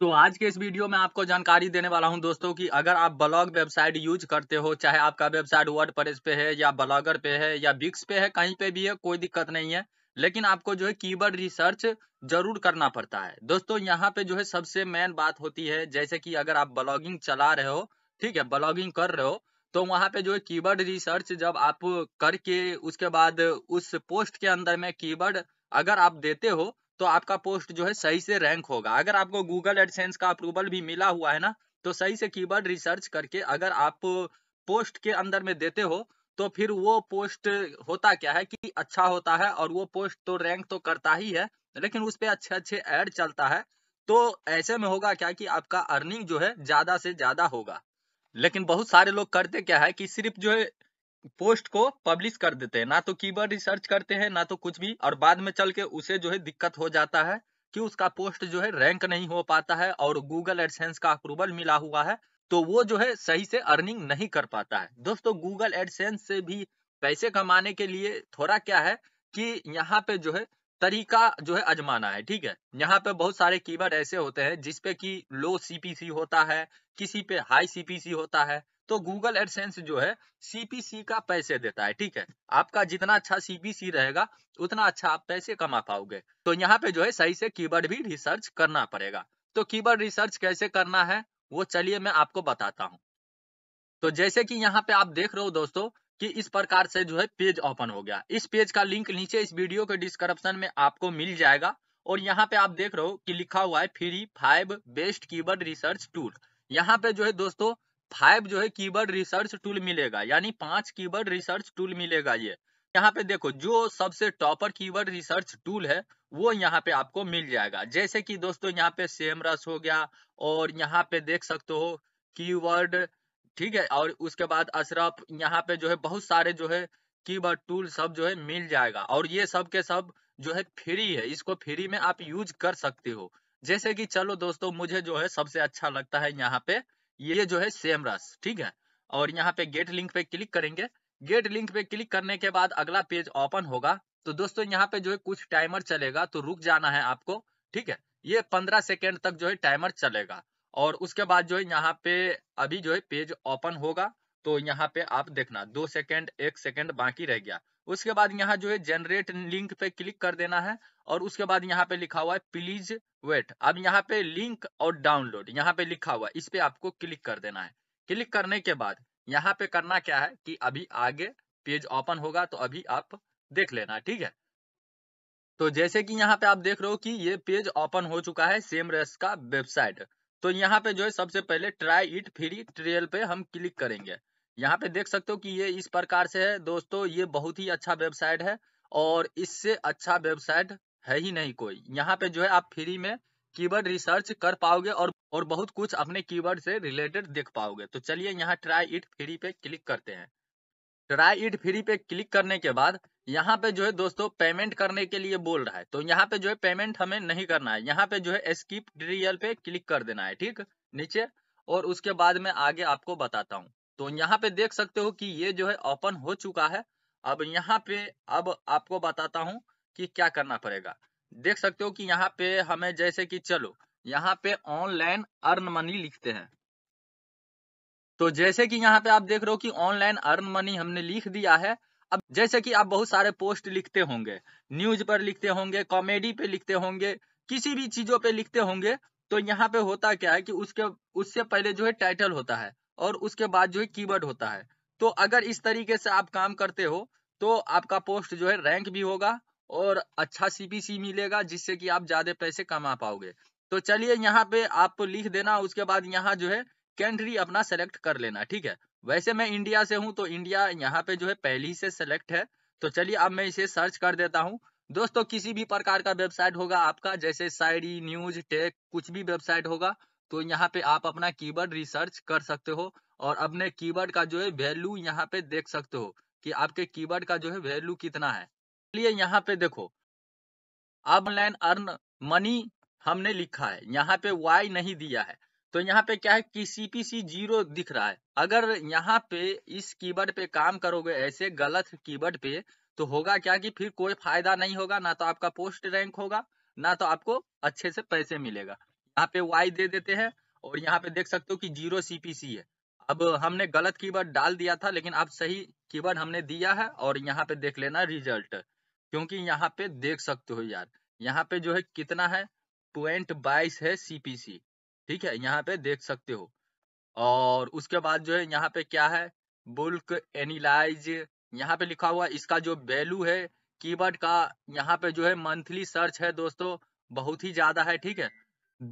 तो आज के इस वीडियो में आपको जानकारी देने वाला हूं दोस्तों कि अगर आप ब्लॉग वेबसाइट यूज करते हो चाहे आपका वेबसाइट वर्ड पे है या ब्लॉगर पे है या बिक्स पे है कहीं पे भी है कोई दिक्कत नहीं है लेकिन आपको जो है कीवर्ड रिसर्च जरूर करना पड़ता है दोस्तों यहाँ पे जो है सबसे मेन बात होती है जैसे कि अगर आप ब्लॉगिंग चला रहे हो ठीक है ब्लॉगिंग कर रहे हो तो वहाँ पे जो है कीवर्ड रिसर्च जब आप करके उसके बाद उस पोस्ट के अंदर में कीवर्ड अगर आप देते हो तो आपका पोस्ट जो है सही से रैंक होगा अगर आपको गूगल एडसेंस का अप्रूवल भी मिला हुआ है ना तो सही से कीवर्ड रिसर्च करके अगर आप पोस्ट के अंदर में देते हो तो फिर वो पोस्ट होता क्या है कि अच्छा होता है और वो पोस्ट तो रैंक तो करता ही है लेकिन उस पर अच्छे अच्छे एड चलता है तो ऐसे में होगा क्या कि आपका अर्निंग जो है ज्यादा से ज्यादा होगा लेकिन बहुत सारे लोग करते क्या है कि सिर्फ जो है पोस्ट को पब्लिश कर देते हैं ना तो कीवर्ड रिसर्च करते हैं ना तो कुछ भी और बाद में चल के उसे जो है दिक्कत हो जाता है कि उसका पोस्ट जो है रैंक नहीं हो पाता है और गूगल एडसेंस का अप्रूवल मिला हुआ है तो वो जो है सही से अर्निंग नहीं कर पाता है दोस्तों गूगल एडसेंस से भी पैसे कमाने के लिए थोड़ा क्या है कि यहाँ पे जो है तरीका जो है अजमाना है ठीक है यहाँ पे बहुत सारे कीवर्ड ऐसे होते हैं जिसपे की लो सीपीसी होता है किसी पे हाई सीपीसी होता है तो गूगल एडसेंस जो है सीपीसी का पैसे देता है ठीक है आपका जितना अच्छा सीपीसी रहेगा उतना अच्छा आप पैसे कमा पाओगे तो यहाँ पे जो है सही से की भी रिसर्च करना पड़ेगा तो कीवर्ड रिसर्च कैसे करना है वो चलिए मैं आपको बताता हूँ तो जैसे कि यहाँ पे आप देख रहे हो दोस्तों कि इस प्रकार से जो है पेज ओपन हो गया इस पेज का लिंक नीचे इस वीडियो के डिस्क्रिप्शन में आपको मिल जाएगा और यहाँ पे आप देख रहे हो कि लिखा हुआ है free five best keyword research tool यहाँ पे जो है दोस्तों फाइव जो है कीवर्ड रिसर्च टूल मिलेगा यानी पांच कीवर्ड रिसर्च टूल मिलेगा ये यहाँ पे देखो जो सबसे टॉपर कीवर्ड रिसर्च टूल है वो यहाँ पे आपको मिल जाएगा जैसे कि दोस्तों यहाँ पे सेम रस हो गया और यहाँ पे देख सकते हो कीवर्ड ठीक है और उसके बाद अशरफ यहाँ पे जो है बहुत सारे जो है कीवर्ड टूल सब जो है मिल जाएगा और ये सब के सब जो है फ्री है इसको फ्री में आप यूज कर सकते हो जैसे कि चलो दोस्तों मुझे जो है सबसे अच्छा लगता है यहाँ पे ये जो है सेम रस ठीक है और यहाँ पे गेट लिंक पे क्लिक करेंगे गेट लिंक पे क्लिक करने के बाद अगला पेज ओपन होगा तो दोस्तों यहाँ पे जो है कुछ टाइमर चलेगा तो रुक जाना है आपको ठीक है ये पंद्रह सेकेंड तक जो है टाइमर चलेगा और उसके बाद जो है यहाँ पे अभी जो है पेज ओपन होगा तो यहाँ पे आप देखना दो सेकेंड एक सेकेंड बाकी रह गया उसके बाद यहाँ जो है जनरेट लिंक पे क्लिक कर देना है और उसके बाद यहाँ पे लिखा हुआ है प्लीज वेट अब यहाँ पे लिंक और डाउनलोड यहाँ पे लिखा हुआ है इस पे आपको क्लिक कर देना है क्लिक करने के बाद यहाँ पे करना क्या है कि अभी आगे पेज ओपन होगा तो अभी आप देख लेना ठीक है तो जैसे कि यहाँ पे आप देख रहे हो कि ये पेज ओपन हो चुका है सेम रेस का वेबसाइट तो यहाँ पे जो है सबसे पहले ट्राई इट फ्री ट्रेल पे हम क्लिक करेंगे यहाँ पे देख सकते हो कि ये इस प्रकार से है दोस्तों ये बहुत ही अच्छा वेबसाइट है और इससे अच्छा वेबसाइट है ही नहीं कोई यहाँ पे जो है आप फ्री में कीवर्ड रिसर्च कर पाओगे और और बहुत कुछ अपने कीवर्ड से रिलेटेड देख पाओगे तो चलिए यहाँ ट्राई इट फ्री पे क्लिक करते हैं ट्राई इट फ्री पे क्लिक करने के बाद यहाँ पे जो है दोस्तों पेमेंट करने के लिए बोल रहा है तो यहाँ पे जो है पेमेंट हमें नहीं करना है यहाँ पे जो है स्किप ट्रियल पे क्लिक कर देना है ठीक नीचे और उसके बाद में आगे आपको बताता हूँ तो यहाँ पे देख सकते हो कि ये जो है ओपन हो चुका है अब यहाँ पे अब आपको बताता हूँ कि क्या करना पड़ेगा देख सकते हो कि यहाँ पे हमें जैसे कि चलो यहाँ पे ऑनलाइन अर्न मनी लिखते हैं तो जैसे कि यहाँ पे आप देख रहे हो कि ऑनलाइन अर्न मनी हमने लिख दिया है अब जैसे कि आप बहुत सारे पोस्ट लिखते होंगे न्यूज पर लिखते होंगे कॉमेडी पे लिखते होंगे किसी भी चीजों पे लिखते होंगे तो यहाँ पे होता क्या है कि उसके उससे पहले जो है टाइटल होता है और उसके बाद जो है कीवर्ड होता है तो अगर इस तरीके से आप काम करते हो तो आपका पोस्ट जो है रैंक भी होगा और अच्छा सीपीसी मिलेगा जिससे कि आप ज्यादा पैसे कमा पाओगे तो चलिए यहाँ पे आपको लिख देना उसके बाद यहाँ जो है कंट्री अपना सेलेक्ट कर लेना ठीक है वैसे मैं इंडिया से हूँ तो इंडिया यहाँ पे जो है पहली से सेलेक्ट है तो चलिए अब मैं इसे सर्च कर देता हूँ दोस्तों किसी भी प्रकार का वेबसाइट होगा आपका जैसे साइडी न्यूज टेक कुछ भी वेबसाइट होगा तो यहाँ पे आप अपना कीवर्ड रिसर्च कर सकते हो और अपने कीवर्ड का जो है वैल्यू यहाँ पे देख सकते हो कि आपके कीवर्ड का जो है वैल्यू कितना है चलिए यहाँ पे देखो अब ऑनलाइन अर्न मनी हमने लिखा है यहाँ पे वाई नहीं दिया है तो यहाँ पे क्या है कि सीपीसी जीरो दिख रहा है अगर यहाँ पे इस कीवर्ड पे काम करोगे ऐसे गलत कीवर्ड पे तो होगा क्या कि फिर कोई फायदा नहीं होगा ना तो आपका पोस्ट रैंक होगा ना तो आपको अच्छे से पैसे मिलेगा यहाँ पे वाई दे देते हैं और यहाँ पे देख सकते हो कि जीरो सीपीसी है अब हमने गलत कीवर्ड डाल दिया था लेकिन अब सही कीवर्ड हमने दिया है और यहाँ पे देख लेना रिजल्ट क्योंकि यहाँ पे देख सकते हो यार यहाँ पे जो है कितना है पॉइंट बाईस है सीपीसी ठीक है यहाँ पे देख सकते हो और उसके बाद जो है यहाँ पे क्या है बुल्क एनिलाइज यहाँ पे लिखा हुआ इसका जो वैल्यू है कीवर्ड का यहाँ पे जो है मंथली सर्च है दोस्तों बहुत ही ज्यादा है ठीक है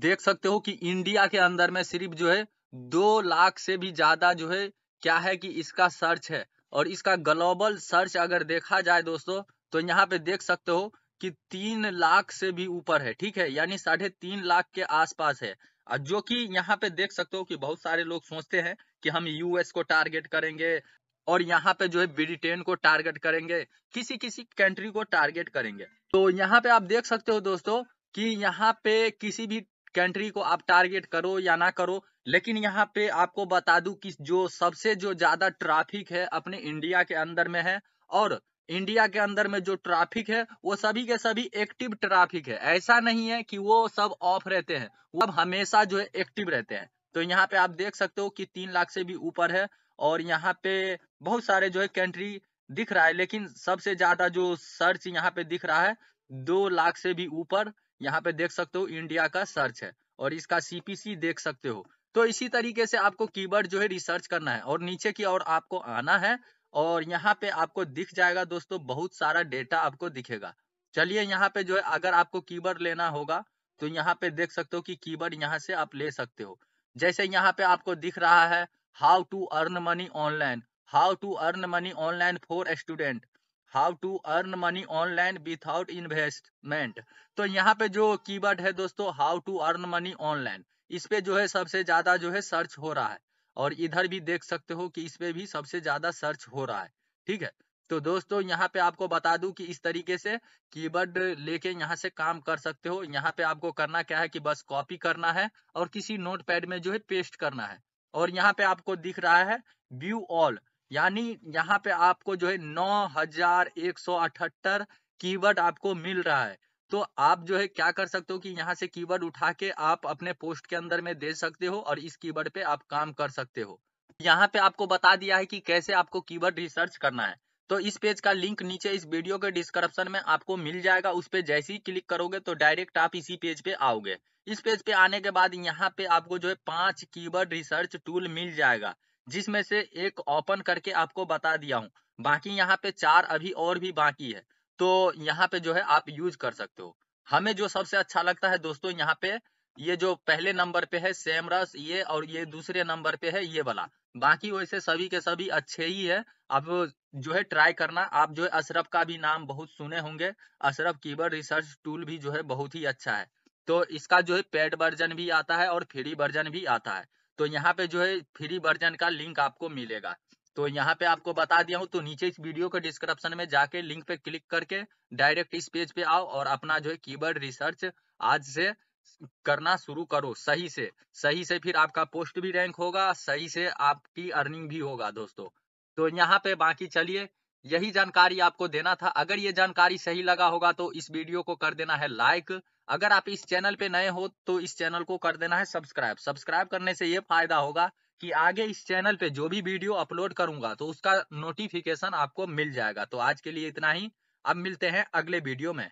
देख सकते हो कि इंडिया के अंदर में सिर्फ जो है दो लाख से भी ज्यादा जो है क्या है कि इसका सर्च है और इसका ग्लोबल सर्च अगर देखा जाए दोस्तों तो यहाँ पे देख सकते हो कि तीन लाख से भी ऊपर है ठीक है यानी साढ़े तीन लाख के आसपास है और जो कि यहाँ पे देख सकते हो कि बहुत सारे लोग सोचते हैं कि हम यूएस को टारगेट करेंगे और यहाँ पे जो है ब्रिटेन को टारगेट करेंगे किसी किसी कंट्री को टारगेट करेंगे तो यहाँ पे आप देख सकते हो दोस्तों कि यहाँ पे किसी भी कंट्री को आप टारगेट करो या ना करो लेकिन यहाँ पे आपको बता दू कि जो सबसे जो ज्यादा ट्रैफिक है अपने इंडिया के अंदर में है और इंडिया के अंदर में जो ट्रैफिक है वो सभी के सभी एक्टिव ट्रैफिक है ऐसा नहीं है कि वो सब ऑफ रहते हैं वो हमेशा जो है एक्टिव रहते हैं तो यहाँ पे आप देख सकते हो कि तीन लाख से भी ऊपर है और यहाँ पे बहुत सारे जो है कंट्री दिख रहा है लेकिन सबसे ज्यादा जो सर्च यहाँ पे दिख रहा है दो लाख से भी ऊपर यहाँ पे देख सकते हो इंडिया का सर्च है और इसका सीपीसी देख सकते हो तो इसी तरीके से आपको कीवर्ड जो है रिसर्च करना है और नीचे की ओर आपको आना है और यहाँ पे आपको दिख जाएगा दोस्तों बहुत सारा डेटा आपको दिखेगा चलिए यहाँ पे जो है अगर आपको कीवर्ड लेना होगा तो यहाँ पे देख सकते हो कि कीवर्ड यहाँ से आप ले सकते हो जैसे यहाँ पे आपको दिख रहा है how to earn money online how to earn money online for student how to earn money online without investment तो यहाँ पे जो कीवर्ड है दोस्तों how to earn money online इस पे जो है सबसे ज्यादा जो है सर्च हो रहा है और इधर भी देख सकते हो कि इस पे भी सबसे ज्यादा सर्च हो रहा है ठीक है तो दोस्तों यहाँ पे आपको बता दूं कि इस तरीके से कीवर्ड लेके यहाँ से काम कर सकते हो यहाँ पे आपको करना क्या है कि बस कॉपी करना है और किसी नोट में जो है पेस्ट करना है और यहाँ पे आपको दिख रहा है व्यू ऑल यानी यहाँ पे आपको जो है नौ हजार एक सौ अठहत्तर कीवर्ड आपको मिल रहा है तो आप जो है क्या कर सकते हो कि यहाँ से कीवर्ड उठा के आप अपने पोस्ट के अंदर में दे सकते हो और इस कीवर्ड पे आप काम कर सकते हो यहाँ पे आपको बता दिया है कि कैसे आपको कीवर्ड रिसर्च करना है तो इस पेज का लिंक नीचे इस वीडियो के डिस्क्रिप्शन में आपको मिल जाएगा उस पर जैसे ही क्लिक करोगे तो डायरेक्ट आप इसी पेज पे आओगे इस पेज पे आने के बाद यहाँ पे आपको जो है पांच कीवर्ड रिसर्च टूल मिल जाएगा जिसमें से एक ओपन करके आपको बता दिया हूँ बाकी यहाँ पे चार अभी और भी बाकी है तो यहाँ पे जो है आप यूज कर सकते हो हमें जो सबसे अच्छा लगता है दोस्तों यहाँ पे ये जो पहले नंबर पे है सेमरस ये और ये दूसरे नंबर पे है ये वाला बाकी वैसे सभी के सभी अच्छे ही है अब जो है ट्राई करना आप जो है अशरफ का भी नाम बहुत सुने होंगे अशरफ कीबोर्ड रिसर्च टूल भी जो है बहुत ही अच्छा है तो इसका जो है पेड वर्जन भी आता है और फ्री वर्जन भी आता है तो यहाँ पे जो है फ्री वर्जन का लिंक आपको मिलेगा तो यहाँ पे आपको बता दिया हूँ तो नीचे इस वीडियो के डिस्क्रिप्शन में जाके लिंक पे क्लिक करके डायरेक्ट इस पेज पे आओ और अपना जो है कीवर्ड रिसर्च आज से करना शुरू करो सही से सही से फिर आपका पोस्ट भी रैंक होगा सही से आपकी अर्निंग भी होगा दोस्तों तो यहाँ पे बाकी चलिए यही जानकारी आपको देना था अगर ये जानकारी सही लगा होगा तो इस वीडियो को कर देना है लाइक अगर आप इस चैनल पे नए हो तो इस चैनल को कर देना है सब्सक्राइब सब्सक्राइब करने से ये फायदा होगा कि आगे इस चैनल पे जो भी वीडियो अपलोड करूंगा तो उसका नोटिफिकेशन आपको मिल जाएगा तो आज के लिए इतना ही अब मिलते हैं अगले वीडियो में